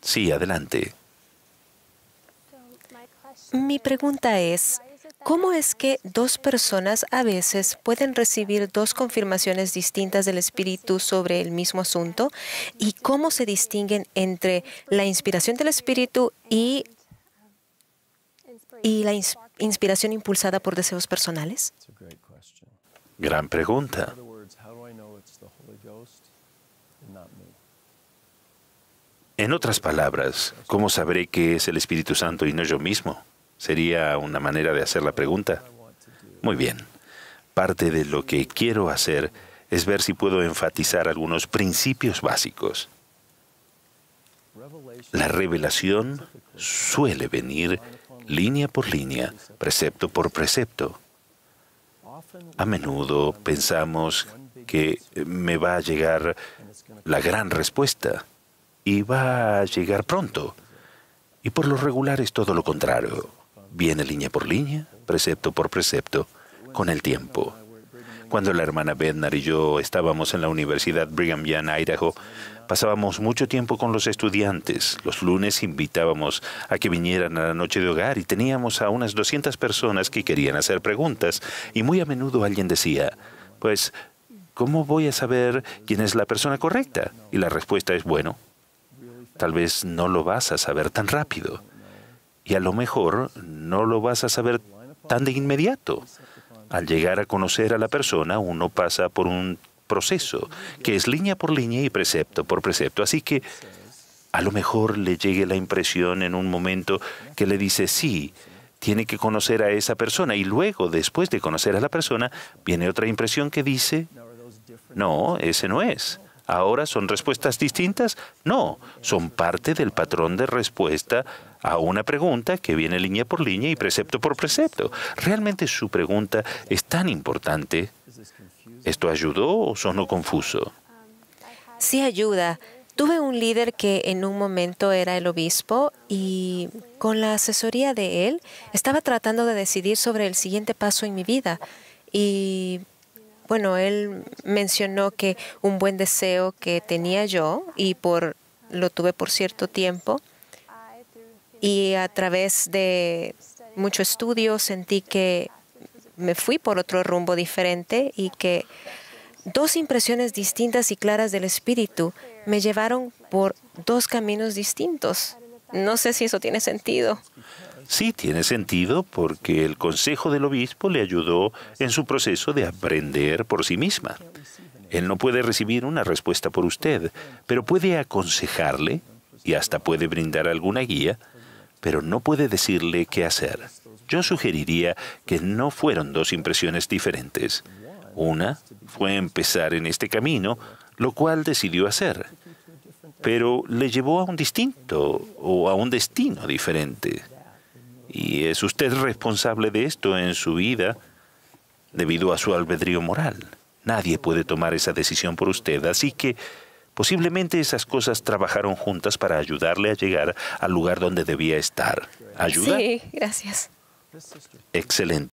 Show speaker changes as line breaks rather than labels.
Sí, adelante.
Mi pregunta es, ¿cómo es que dos personas a veces pueden recibir dos confirmaciones distintas del Espíritu sobre el mismo asunto? ¿Y cómo se distinguen entre la inspiración del Espíritu y, y la inspiración impulsada por deseos personales? Gran pregunta.
En otras palabras, ¿cómo sabré que es el Espíritu Santo y no yo mismo? Sería una manera de hacer la pregunta. Muy bien. Parte de lo que quiero hacer es ver si puedo enfatizar algunos principios básicos. La revelación suele venir línea por línea, precepto por precepto. A menudo pensamos que me va a llegar la gran respuesta va a llegar pronto. Y por lo regular es todo lo contrario. Viene línea por línea, precepto por precepto, con el tiempo. Cuando la hermana Bednar y yo estábamos en la Universidad Brigham Young, Idaho, pasábamos mucho tiempo con los estudiantes. Los lunes invitábamos a que vinieran a la noche de hogar y teníamos a unas 200 personas que querían hacer preguntas. Y muy a menudo alguien decía, pues, ¿cómo voy a saber quién es la persona correcta? Y la respuesta es, bueno, Tal vez no lo vas a saber tan rápido y a lo mejor no lo vas a saber tan de inmediato. Al llegar a conocer a la persona, uno pasa por un proceso que es línea por línea y precepto por precepto. Así que a lo mejor le llegue la impresión en un momento que le dice sí, tiene que conocer a esa persona y luego, después de conocer a la persona, viene otra impresión que dice, no, ese no es ahora son respuestas distintas? No, son parte del patrón de respuesta a una pregunta que viene línea por línea y precepto por precepto. ¿Realmente su pregunta es tan importante? ¿Esto ayudó o sonó confuso?
Sí ayuda. Tuve un líder que en un momento era el obispo y con la asesoría de él estaba tratando de decidir sobre el siguiente paso en mi vida. Y bueno, él mencionó que un buen deseo que tenía yo y por lo tuve por cierto tiempo y a través de mucho estudio sentí que me fui por otro rumbo diferente y que dos impresiones distintas y claras del espíritu me llevaron por dos caminos distintos. No sé si eso tiene sentido.
Sí, tiene sentido porque el consejo del obispo le ayudó en su proceso de aprender por sí misma. Él no puede recibir una respuesta por usted, pero puede aconsejarle y hasta puede brindar alguna guía, pero no puede decirle qué hacer. Yo sugeriría que no fueron dos impresiones diferentes. Una fue empezar en este camino, lo cual decidió hacer, pero le llevó a un distinto o a un destino diferente. Y es usted responsable de esto en su vida debido a su albedrío moral. Nadie puede tomar esa decisión por usted, así que posiblemente esas cosas trabajaron juntas para ayudarle a llegar al lugar donde debía estar. ¿Ayuda?
Sí, gracias.
Excelente.